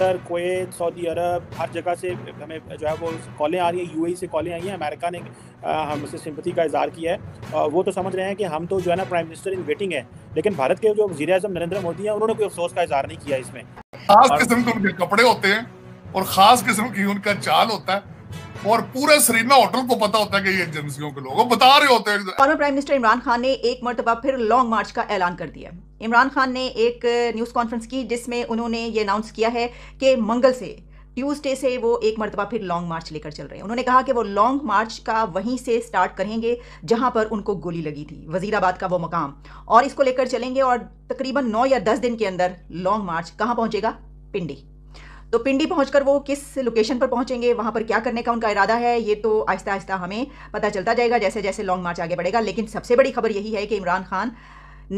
Qatar Kuwait Saudi Arab हर जगह से हमें जो है वो कॉलें आ रही हैं यूएई से कॉलें आई हैं अमेरिका ने हमसे सिंपति का इजहार किया है वो तो समझ रहे हैं कि हम तो जो है ना प्राइम मिनिस्टर इन वेटिंग है लेकिन भारत के जो वजी अजम नरेंद्र मोदी हैं उन्होंने कोई अफसोस का इजहार नहीं किया इसमें खास किस्म के उनके कपड़े होते हैं और खास किस्म की उनका चाल होता है और पूरे श्रीना होटल को पता होता है कि ये एजेंसियों के लोग बता रहे होते हैं former prime minister Imran Khan ने एक मरतबा फिर लॉन्ग मार्च का ऐलान कर दिया इमरान खान ने एक न्यूज़ कॉन्फ्रेंस की जिसमें उन्होंने ये अनाउंस किया है कि मंगल से ट्यूसडे से वो एक मरतबा फिर लॉन्ग मार्च लेकर चल रहे हैं उन्होंने कहा कि वो लॉन्ग मार्च का वहीं से स्टार्ट करेंगे जहां पर उनको गोली लगी थी वजीराबाद का वो मकाम और इसको लेकर चलेंगे और तकरीबन नौ या दस दिन के अंदर लॉन्ग मार्च कहाँ पहुंचेगा पिंडी तो पिंडी पहुंचकर वो किस लोकेशन पर पहुंचेंगे वहाँ पर क्या करने का उनका इरादा है ये तो आहिस्ता आहिस्ता हमें पता चलता जाएगा जैसे जैसे लॉन्ग मार्च आगे बढ़ेगा लेकिन सबसे बड़ी खबर यही है कि इमरान खान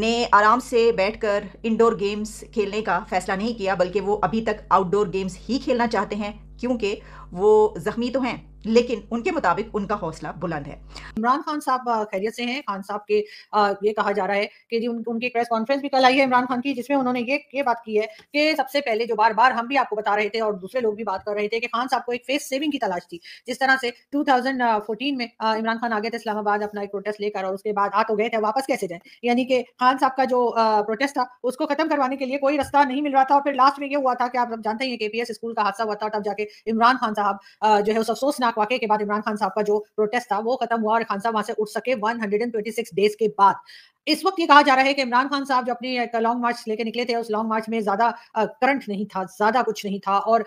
ने आराम से बैठकर इंडोर गेम्स खेलने का फैसला नहीं किया बल्कि वो अभी तक आउटडोर गेम्स ही खेलना चाहते हैं क्योंकि वो ज़ख्मी तो हैं लेकिन उनके मुताबिक उनका हौसला बुलंद है इमरान खान साहब खैरियत से हैं खान साहब के ये कहा जा रहा है कि जी उन, उनकी प्रेस कॉन्फ्रेंस भी कल आई है इमरान खान की जिसमें उन्होंने ये ये बात की है कि सबसे पहले जो बार बार हम भी आपको बता रहे थे और दूसरे लोग भी बात कर रहे थे कि खान साहब को एक फेस सेविंग की तलाश थी जिस तरह से टू में इमरान खान आ गए थे इस्लामाबाद अपना एक प्रोटेस्ट लेकर और उसके बाद आ तो गए थे वापस कैसे जाए यानी कि खान साहब का जो प्रोटेस्ट था उसको खत्म करवाने के लिए कोई रास्ता नहीं मिल रहा था और फिर लास्ट में ये हुआ था कि आप जानते हैं के स्कूल का हादसा हुआ था तब जाके इमरान खान साहब जो है उस अफसोसनाक पाक वाक्य के बाद इमरान खान साहब का जो प्रोटेस्ट था वो खत्म हुआ और खान साहब वहां से उठ सके 126 डेज के बाद इस वक्त ये कहा जा रहा है कि इमरान खान साहब जो अपनी एक लॉन्ग मार्च लेके निकले थे उस लॉन्ग मार्च में ज्यादा करंट नहीं था ज्यादा कुछ नहीं था और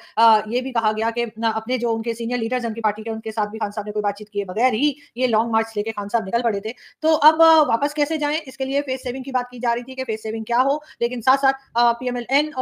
ये भी कहा गया कि अपने जो उनके सीनियर लीडर्स उनकी पार्टी के उनके साथ भी खान साहब ने कोई बातचीत किए बगैर ही ये लॉन्ग मार्च लेके खान साहब निकल पड़े थे तो अब वापस कैसे जाए इसके लिए फेस सेविंग की बात की जा रही थी कि फेस सेविंग क्या हो लेकिन साथ साथ पी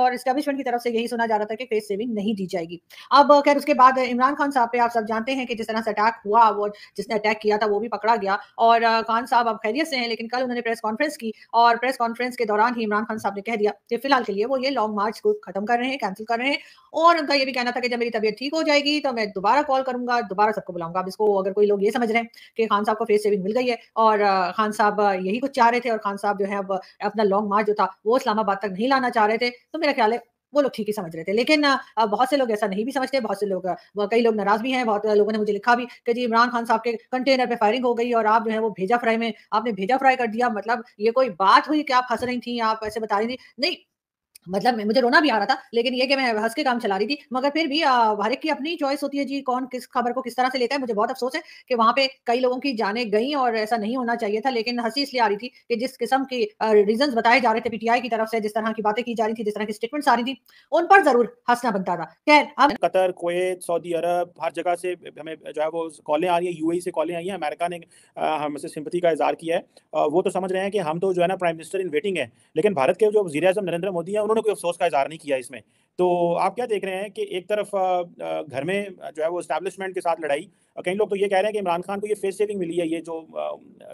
और स्टैब्लिशमेंट की तरफ से यही सुना जा रहा था कि फेस सेविंग नहीं दी जाएगी अब खैर उसके बाद इमरान खान साहब पे आप सब जानते हैं कि जिस तरह से अटैक हुआ वो जिसने अटैक किया था वो भी पकड़ा गया और खान साहब अब खैरियत से हैं लेकिन कल उन्होंने प्रेस कॉन्फ्रेंस की और प्रेस कॉन्फ्रेंस के दौरान ही इमरान खान साहब ने कह दिया कि फिलहाल के लिए वो ये लॉन्ग मार्च को खत्म कर रहे हैं कैंसिल कर रहे हैं और उनका ये भी कहना था कि जब मेरी तबीयत ठीक हो जाएगी तो मैं दोबारा कॉल करूंगा दोबारा सबको बुलाऊंगा अब इसको अगर कोई लोग ये समझ रहे हैं कि खान साहब को फेस सेविंग मिल गई है और खान साहब यही कुछ चाह रहे थे और खान साहब जो है अब अपना लॉन्ग मार्च जो था वो इस्लामाबाद तक नहीं लाना चाह रहे थे तो मेरा ख्याल है वो लोग ठीक ही समझ रहे थे लेकिन बहुत से लोग ऐसा नहीं भी समझते बहुत से लोग कई लोग नाराज भी हैं बहुत लोगों ने मुझे लिखा भी कि जी इमरान खान साहब के कंटेनर पे फायरिंग हो गई और आप जो है वो भेजा फ्राई में आपने भेजा फ्राई कर दिया मतलब ये कोई बात हुई कि आप हंस रही थी आप ऐसे बता रही थी नहीं मतलब मुझे रोना भी आ रहा था लेकिन ये कि मैं हंस के काम चला रही थी मगर फिर भी हर एक की अपनी चॉइस होती है जी कौन किस खबर को किस तरह से लेता है मुझे बहुत अफसोस है कि वहाँ पे कई लोगों की जाने गई और ऐसा नहीं होना चाहिए था लेकिन हंसी इसलिए आ रही थी कि जिस किस्म के रीजन बताए जा रहे थे पीटीआई की तरफ से जिस तरह की बातें की जा रही थी जिस तरह की स्टेटमेंट आ रही थी उन पर जरूर हंसना बनता था खैर अब कतर कोएत सऊदी अरब हर जगह से हमें जो है वो कॉलें आ रही है यूएई e से कॉलें आई है अमेरिका ने हमसे सिंपति का इजहार किया है वो तो समझ रहे हैं कि हम तो जो है ना प्राइम मिनिस्टर इन वेटिंग है लेकिन भारत के जो वजी नरेंद्र मोदी है उन्होंने कोई अफसोस का इजहार नहीं किया इसमें तो आप क्या देख रहे हैं कि एक तरफ घर में जो है वो इस्टेब्लिशमेंट के साथ लड़ाई कई लोग तो ये कह रहे हैं कि इमरान खान को ये फेस सेविंग मिली है ये जो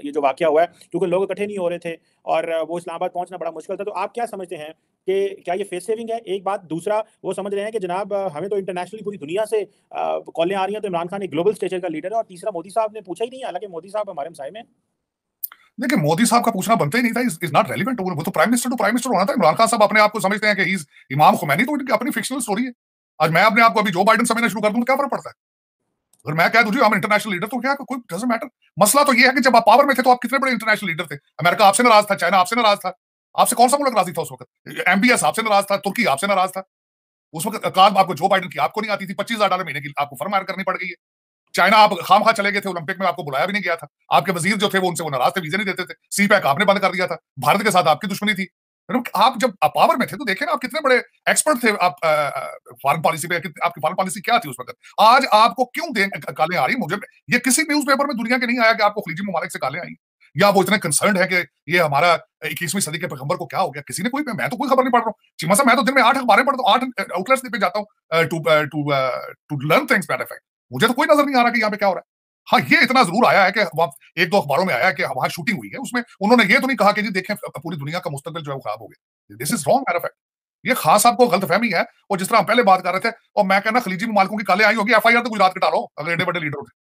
ये जो वाक्य हुआ है क्योंकि लोग इकट्ठे नहीं हो रहे थे और वो इस्लामाबाद पहुंचना बड़ा मुश्किल था तो आप क्या समझते हैं कि क्या ये फेस सेविंग है एक बात दूसरा वो समझ रहे हैं कि जनाब हमें तो इंटरनेशनली पूरी दुनिया से कॉलें आ रही हैं तो इमरान खान एक ग्लोबल स्टेचर का लीडर है और तीसरा मोदी साहब ने पूछा ही नहीं हालांकि मोदी साहब हमारे मसाए में देखिए मोदी साहब का पूछना बनता ही नहीं था इज नॉट रेलिवेंट वो तो prime minister to prime minister होना था इमरान खान साहब अपने आप को समझते हैं कि इज इमाम खुमैनी तो इनकी अपनी फिक्शनल स्टोरी है आज मैं अपने आप को अभी जो बाइडन समझना शुरू कर दूं तो क्या फर्क पड़ता है अगर मैं कह दूं हम इंटरनेशनल लीडर तो क्या कोई डजेंट मैटर मसला तो ये है कि जब आप पावर में थे तो आप कितने बड़े इंटरनेशनल लीडर थे अमेरिका आपसे नाराज था चाइना आपसे नाराज था आपसे कौन सा मुल्क राजी था उस वक्त एमबीएस आपसे नाराज था तुर्की आपसे नाराज था उस वक्त कार आपको जो बाइडन की आपको नहीं आती थी पच्चीस हजार डॉलर महीने की आपको फरमायर करनी पड़ गई है चाइना आप खाम खा चले गए थे ओलंपिक में आपको बुलाया भी नहीं गया था आपके वजीर जो थे वो उनसे वो नाराज थे वीजे नहीं देते थे सी पैक आपने बंद कर दिया था भारत के साथ आपकी दुश्मनी थी आप जब पावर में थे तो देखे ना आप कितने बड़े एक्सपर्ट थे आप फॉरन पॉलिसी पे आपकी फॉरन पॉलिसी क्या थी उस वक्त आज आपको क्यों दे काले आ रही मुझे ये किसी न्यूज पेपर में दुनिया के नहीं आया कि आपको खलीजी ममालिक से काले आई या वो इतने कंसर्न है कि ये हमारा इक्कीसवीं सदी के पैगंबर को क्या हो गया किसी ने कोई मैं तो कोई खबर नहीं पढ़ रहा हूँ चीमा साहब मैं तो दिन में आठ अखबारें पढ़ता हूँ आठ आउटलेट्स पे जाता हूँ to to to learn things bad effect मुझे तो कोई नजर नहीं आ रहा कि यहाँ पे क्या हो रहा है हाँ ये इतना जरूर आया है कि एक दो अखबारों में आया है कि वहां शूटिंग हुई है उसमें उन्होंने ये तो नहीं कहा कि जी देखें पूरी दुनिया का मुस्तकबिल जो है वो खराब हो गया दिस इज रॉन्ग मैटर ये खास आपको गलत फहमी है और जिस तरह हम पहले बात कर रहे थे और मैं कहना खलीजी मालिकों की काले आई होगी एफ आई आर तो गुजरात के टालो अगर एडे बड़े लीडर उठे